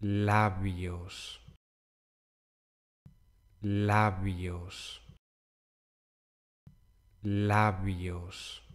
labios, labios, labios.